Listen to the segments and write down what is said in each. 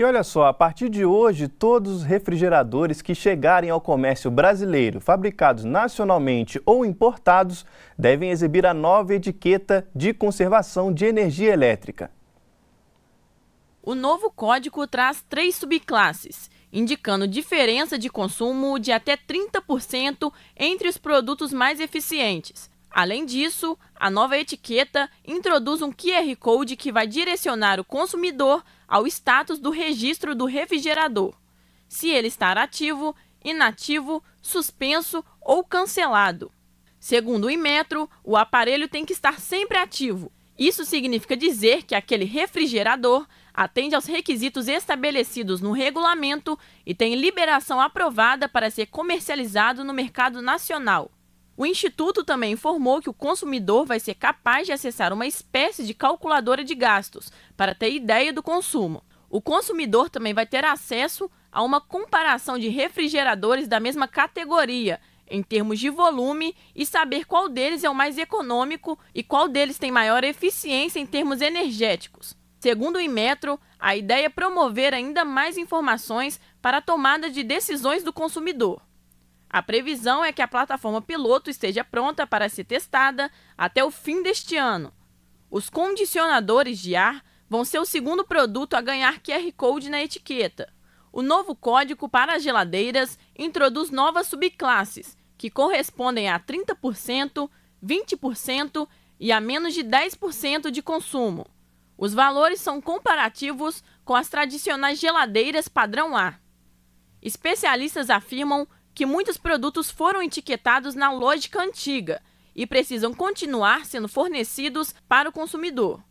E olha só, a partir de hoje, todos os refrigeradores que chegarem ao comércio brasileiro, fabricados nacionalmente ou importados, devem exibir a nova etiqueta de conservação de energia elétrica. O novo código traz três subclasses, indicando diferença de consumo de até 30% entre os produtos mais eficientes, Além disso, a nova etiqueta introduz um QR Code que vai direcionar o consumidor ao status do registro do refrigerador, se ele estar ativo, inativo, suspenso ou cancelado. Segundo o Imetro, o aparelho tem que estar sempre ativo. Isso significa dizer que aquele refrigerador atende aos requisitos estabelecidos no regulamento e tem liberação aprovada para ser comercializado no mercado nacional. O Instituto também informou que o consumidor vai ser capaz de acessar uma espécie de calculadora de gastos para ter ideia do consumo. O consumidor também vai ter acesso a uma comparação de refrigeradores da mesma categoria, em termos de volume, e saber qual deles é o mais econômico e qual deles tem maior eficiência em termos energéticos. Segundo o Inmetro, a ideia é promover ainda mais informações para a tomada de decisões do consumidor. A previsão é que a plataforma piloto esteja pronta para ser testada até o fim deste ano. Os condicionadores de ar vão ser o segundo produto a ganhar QR Code na etiqueta. O novo código para as geladeiras introduz novas subclasses, que correspondem a 30%, 20% e a menos de 10% de consumo. Os valores são comparativos com as tradicionais geladeiras padrão A. Especialistas afirmam que muitos produtos foram etiquetados na lógica antiga e precisam continuar sendo fornecidos para o consumidor.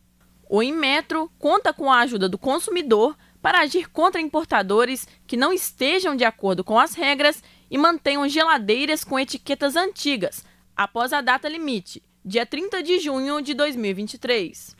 O Inmetro conta com a ajuda do consumidor para agir contra importadores que não estejam de acordo com as regras e mantenham geladeiras com etiquetas antigas após a data limite, dia 30 de junho de 2023.